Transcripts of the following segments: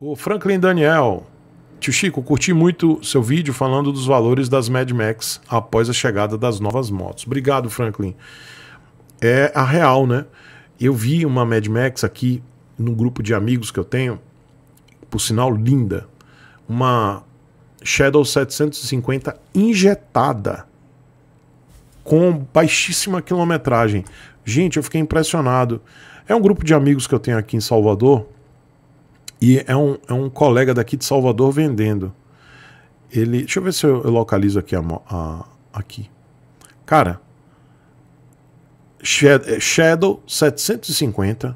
O Franklin Daniel. Tio Chico, curti muito seu vídeo falando dos valores das Mad Max após a chegada das novas motos. Obrigado, Franklin. É a real, né? Eu vi uma Mad Max aqui no grupo de amigos que eu tenho, por sinal linda, uma Shadow 750 injetada com baixíssima quilometragem. Gente, eu fiquei impressionado. É um grupo de amigos que eu tenho aqui em Salvador e é um, é um colega daqui de Salvador vendendo. Ele. Deixa eu ver se eu, localizo aqui a, a, aqui. Cara. É, Shadow 750.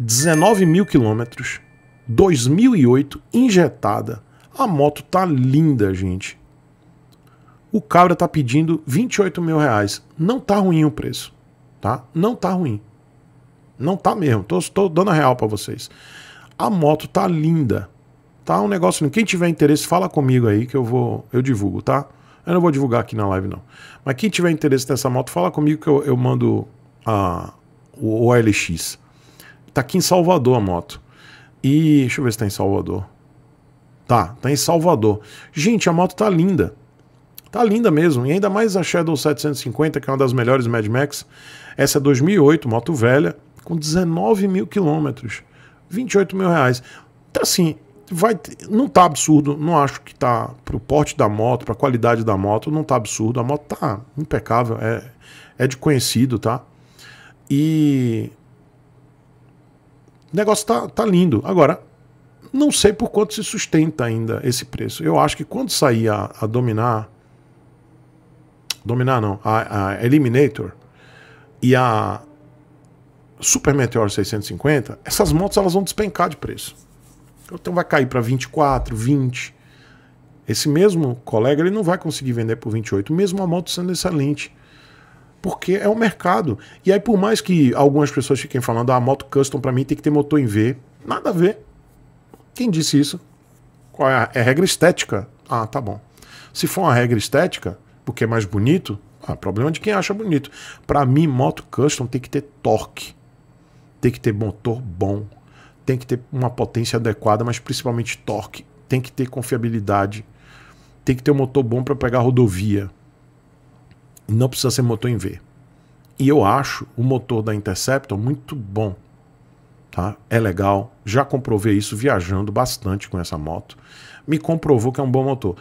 19 mil quilômetros. 2008, injetada. A moto tá linda, gente. O cabra tá pedindo 28 mil reais. Não tá ruim o preço, tá? Não tá ruim. Não tá mesmo. Tô, tô dando a real para vocês. A moto tá linda. Tá um negócio. Quem tiver interesse, fala comigo aí que eu vou. Eu divulgo, tá? Eu não vou divulgar aqui na live, não. Mas quem tiver interesse nessa moto, fala comigo que eu, eu mando a, o OLX. Tá aqui em Salvador a moto. E deixa eu ver se tá em Salvador. Tá, tá em Salvador. Gente, a moto tá linda. Tá linda mesmo. E ainda mais a Shadow 750, que é uma das melhores Mad Max. Essa é 2008, moto velha com 19 mil quilômetros. 28 mil reais. Então, assim, vai, não tá absurdo. Não acho que tá pro porte da moto, pra qualidade da moto, não tá absurdo. A moto tá impecável, é, é de conhecido, tá? E. O negócio tá, tá lindo. Agora, não sei por quanto se sustenta ainda esse preço. Eu acho que quando sair a, a dominar. Dominar não, a, a Eliminator e a Super Meteor 650, essas motos elas vão despencar de preço. Então vai cair para 24, 20. Esse mesmo colega ele não vai conseguir vender por 28, mesmo a moto sendo excelente. Porque é o mercado. E aí, por mais que algumas pessoas fiquem falando, ah, a moto custom para mim tem que ter motor em V, nada a ver. Quem disse isso? Qual é a, é a regra estética? Ah, tá bom. Se for uma regra estética, porque é mais bonito, ah, problema de quem acha bonito. Para mim, moto custom tem que ter torque. Tem que ter motor bom, tem que ter uma potência adequada, mas principalmente torque, tem que ter confiabilidade, tem que ter um motor bom para pegar rodovia. Não precisa ser motor em V. E eu acho o motor da Interceptor muito bom. Tá? É legal, já comprovei isso viajando bastante com essa moto. Me comprovou que é um bom motor.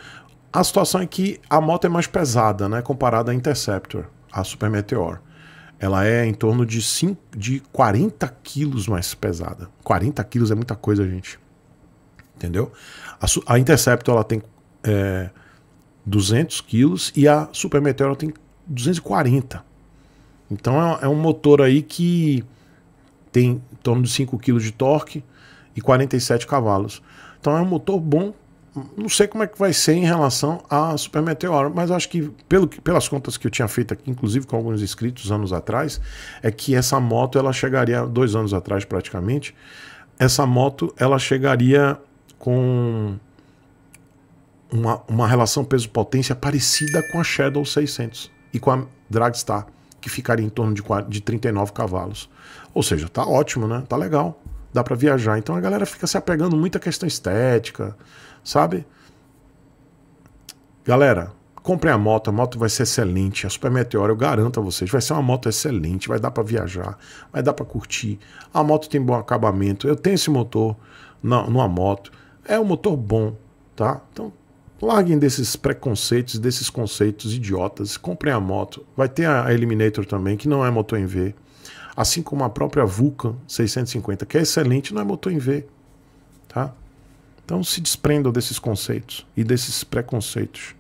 A situação é que a moto é mais pesada, né, comparada à Interceptor, a Super Meteor ela é em torno de, 5, de 40 quilos mais pesada. 40 quilos é muita coisa, gente. Entendeu? A, a Interceptor ela tem é, 200 quilos e a Super Meteor tem 240. Então é, é, um motor aí que tem em torno de 5 quilos de torque e 47 cavalos. Então é um motor bom não sei como é que vai ser em relação à Super Meteoro, mas acho que, pelo, pelas contas que eu tinha feito aqui, inclusive com alguns inscritos anos atrás, é que essa moto ela chegaria, dois anos atrás praticamente, essa moto ela chegaria com uma, uma relação peso-potência parecida com a Shadow 600 e com a Dragstar, que ficaria em torno de, de 39 cavalos. Ou seja, tá ótimo, né? Tá legal. Dá para viajar. Então a galera fica se apegando muito à questão estética sabe? Galera, comprem a moto, a moto vai ser excelente. A Super Meteor, eu garanto a vocês, vai ser uma moto excelente, vai dar para viajar, vai dar para curtir. A moto tem bom acabamento. Eu tenho esse motor na, numa moto. É um motor bom, tá? Então, larguem desses preconceitos, desses conceitos idiotas. Comprem a moto. Vai ter a Eliminator também, que não é motor em V. Assim como a própria Vulcan 650, que é excelente, não é motor em V, tá? Então se desprendam desses conceitos e desses preconceitos.